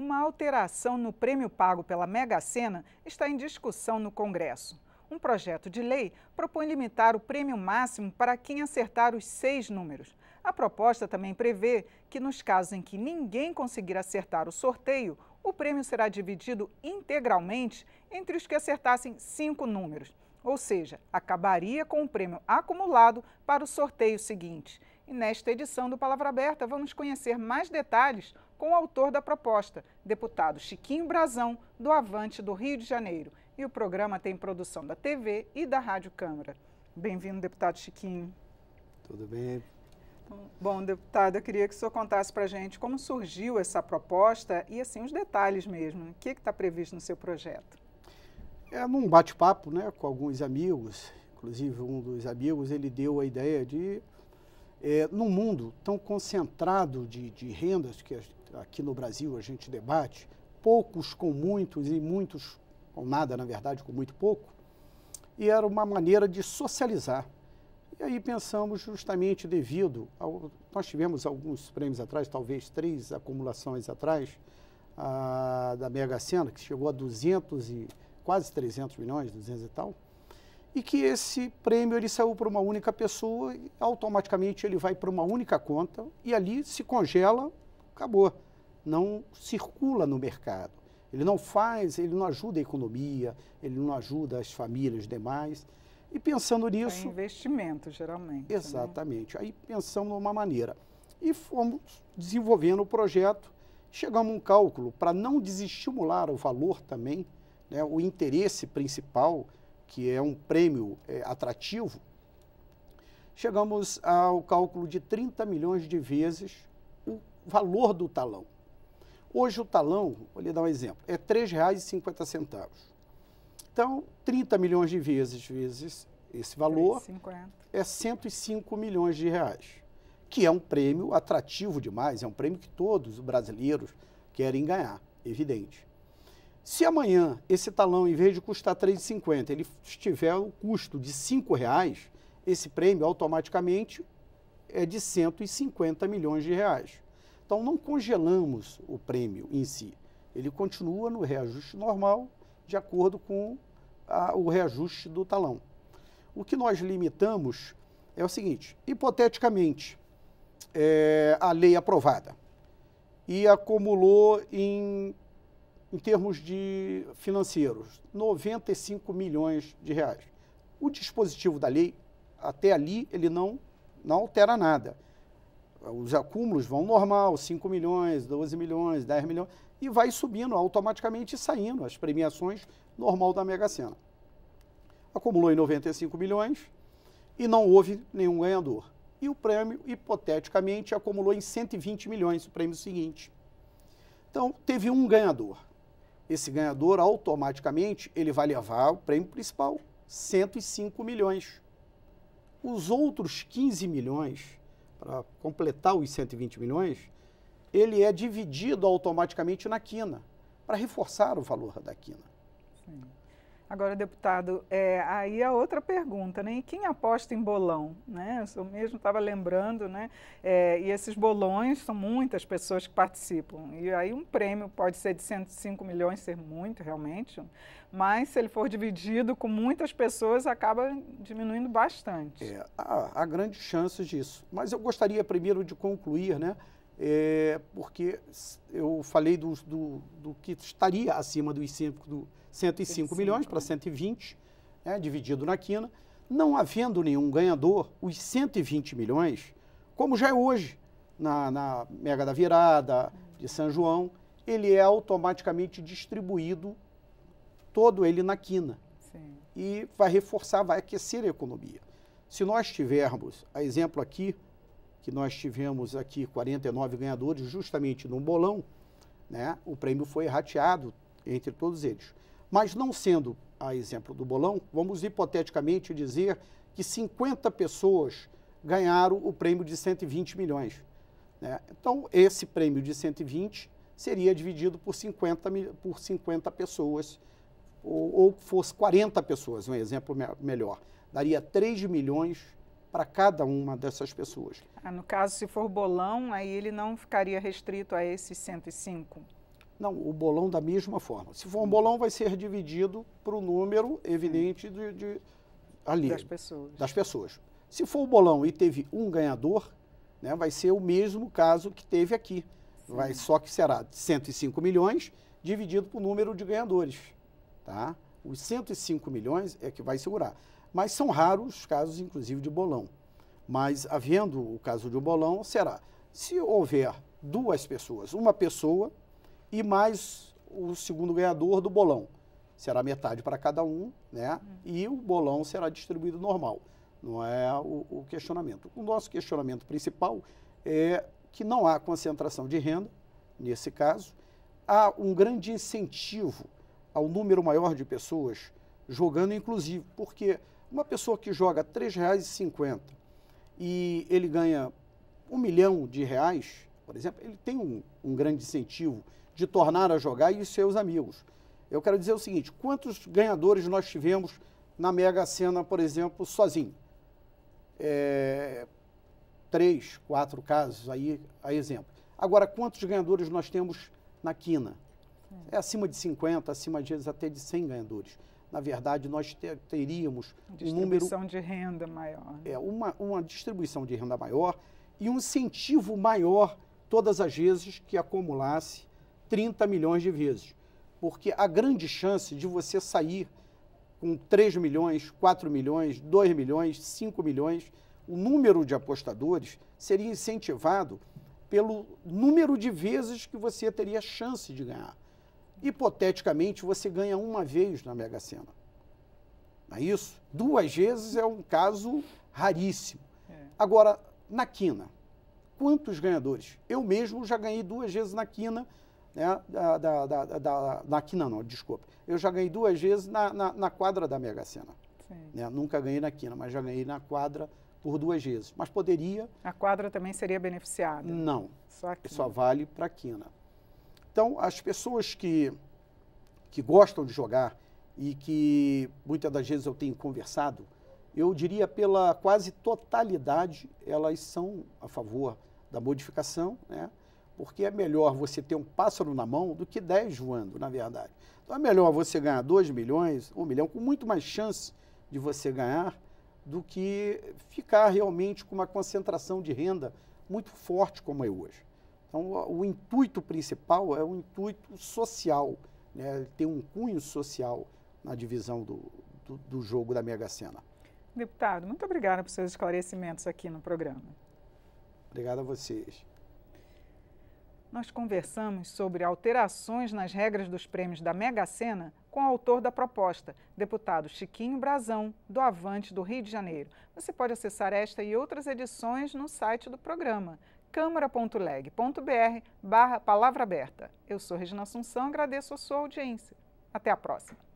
Uma alteração no prêmio pago pela Mega Sena está em discussão no Congresso. Um projeto de lei propõe limitar o prêmio máximo para quem acertar os seis números. A proposta também prevê que, nos casos em que ninguém conseguir acertar o sorteio, o prêmio será dividido integralmente entre os que acertassem cinco números, ou seja, acabaria com o prêmio acumulado para o sorteio seguinte. E nesta edição do Palavra Aberta, vamos conhecer mais detalhes com o autor da proposta, deputado Chiquinho Brazão, do Avante do Rio de Janeiro. E o programa tem produção da TV e da Rádio Câmara. Bem-vindo, deputado Chiquinho. Tudo bem. Então, bom, deputado, eu queria que o senhor contasse para a gente como surgiu essa proposta e, assim, os detalhes mesmo. O que está previsto no seu projeto? É num bate-papo né, com alguns amigos, inclusive um dos amigos, ele deu a ideia de, é, num mundo tão concentrado de, de rendas que, aqui no Brasil a gente debate, poucos com muitos e muitos com nada, na verdade, com muito pouco, e era uma maneira de socializar. E aí pensamos justamente devido ao, nós tivemos alguns prêmios atrás, talvez três acumulações atrás a, da Mega Sena que chegou a 200 e quase 300 milhões, 200 e tal, e que esse prêmio ele saiu para uma única pessoa e automaticamente ele vai para uma única conta e ali se congela acabou. Não circula no mercado. Ele não faz, ele não ajuda a economia, ele não ajuda as famílias demais. E pensando é nisso. É investimento, geralmente. Né? Exatamente. Né? Aí pensamos numa maneira. E fomos desenvolvendo o projeto, chegamos a um cálculo para não desestimular o valor também, né, o interesse principal, que é um prêmio é, atrativo. Chegamos ao cálculo de 30 milhões de vezes valor do talão. Hoje o talão, vou lhe dar um exemplo, é R$ 3,50. Então, 30 milhões de vezes vezes esse valor 350. é 105 milhões de reais, que é um prêmio atrativo demais, é um prêmio que todos os brasileiros querem ganhar, evidente. Se amanhã esse talão, em vez de custar 3,50, ele tiver o custo de R$ reais, esse prêmio automaticamente é de 150 milhões de reais. Então, não congelamos o prêmio em si. Ele continua no reajuste normal, de acordo com a, o reajuste do talão. O que nós limitamos é o seguinte: hipoteticamente, é, a lei aprovada e acumulou em, em termos de financeiros 95 milhões de reais. O dispositivo da lei, até ali, ele não, não altera nada os acúmulos vão normal, 5 milhões, 12 milhões, 10 milhões, e vai subindo automaticamente e saindo as premiações normal da Mega Sena. Acumulou em 95 milhões e não houve nenhum ganhador. E o prêmio, hipoteticamente, acumulou em 120 milhões, o prêmio seguinte. Então, teve um ganhador. Esse ganhador, automaticamente, ele vai levar o prêmio principal, 105 milhões. Os outros 15 milhões para completar os 120 milhões, ele é dividido automaticamente na quina, para reforçar o valor da quina. Sim. Agora, deputado, é, aí a outra pergunta, né? E quem aposta em bolão? Né? Eu mesmo estava lembrando, né? É, e esses bolões são muitas pessoas que participam. E aí um prêmio pode ser de 105 milhões, ser muito realmente, mas se ele for dividido com muitas pessoas, acaba diminuindo bastante. É, há, há grandes chances disso. Mas eu gostaria primeiro de concluir, né? é, porque eu falei do, do, do, que estaria acima dos do 105 milhões para 120, né, dividido na quina. Não havendo nenhum ganhador, os 120 milhões, como já é hoje, na, na Mega da Virada, de São João, ele é automaticamente distribuído, todo ele na quina. Sim. E vai reforçar, vai aquecer a economia. Se nós tivermos, a exemplo aqui, que nós tivemos aqui 49 ganhadores, justamente no bolão, né, o prêmio foi rateado entre todos eles. Mas não sendo a exemplo do bolão, vamos hipoteticamente dizer que 50 pessoas ganharam o prêmio de 120 milhões. Né? Então, esse prêmio de 120 seria dividido por 50, por 50 pessoas, ou, ou fosse 40 pessoas, um exemplo me melhor. Daria 3 milhões para cada uma dessas pessoas. Ah, no caso, se for bolão, aí ele não ficaria restrito a esses 105? Não, o bolão da mesma forma. Se for um bolão, vai ser dividido para o número evidente de, de, ali, das pessoas. das pessoas. Se for o um bolão e teve um ganhador, né, vai ser o mesmo caso que teve aqui. Sim. Vai, só que será 105 milhões dividido o número de ganhadores. Tá? Os 105 milhões é que vai segurar. Mas são raros os casos, inclusive, de bolão. Mas, havendo o caso de um bolão, será se houver duas pessoas, uma pessoa e mais o segundo ganhador do bolão. Será metade para cada um, né? E o bolão será distribuído normal. Não é o, o questionamento. O nosso questionamento principal é que não há concentração de renda, nesse caso. Há um grande incentivo ao número maior de pessoas jogando inclusive, porque uma pessoa que joga R$ 3,50 e ele ganha um milhão de reais, por exemplo, ele tem um, um grande incentivo de tornar a jogar e seus amigos. Eu quero dizer o seguinte: quantos ganhadores nós tivemos na Mega Sena, por exemplo, sozinho? É, três, quatro casos aí a exemplo. Agora, quantos ganhadores nós temos na quina? É acima de 50, acima de até de 100 ganhadores na verdade, nós ter, teríamos um número... Distribuição de renda maior. É, uma, uma distribuição de renda maior e um incentivo maior todas as vezes que acumulasse 30 milhões de vezes. Porque a grande chance de você sair com 3 milhões, 4 milhões, 2 milhões, 5 milhões, o número de apostadores seria incentivado pelo número de vezes que você teria chance de ganhar hipoteticamente, você ganha uma vez na Mega Sena. Não é isso? Duas vezes é um caso raríssimo. É. Agora, na quina, quantos ganhadores? Eu mesmo já ganhei duas vezes na quina, né? Da, da, da, da na quina não, desculpa. Eu já ganhei duas vezes na, na, na quadra da Mega Sena. Né? Nunca ganhei na quina, mas já ganhei na quadra por duas vezes. Mas poderia... A quadra também seria beneficiada? Não, só, só vale para a quina. Então, as pessoas que, que gostam de jogar e que muitas das vezes eu tenho conversado, eu diria pela quase totalidade, elas são a favor da modificação, né? porque é melhor você ter um pássaro na mão do que 10 voando, na verdade. Então é melhor você ganhar 2 milhões, 1 um milhão, com muito mais chance de você ganhar, do que ficar realmente com uma concentração de renda muito forte como é hoje. Então, o, intuito principal é o intuito social, né? tem um cunho social na divisão do, do, do jogo da Mega Sena. Deputado, muito obrigada por seus esclarecimentos aqui no programa. Obrigado a vocês. Nós conversamos sobre alterações nas regras dos prêmios da Mega Sena com o autor da proposta, deputado Chiquinho Brazão, do Avante do Rio de Janeiro. Você pode acessar esta e outras edições no site do programa câmara.leg.br barra palavra aberta. Eu sou Regina Assunção, agradeço a sua audiência. Até a próxima.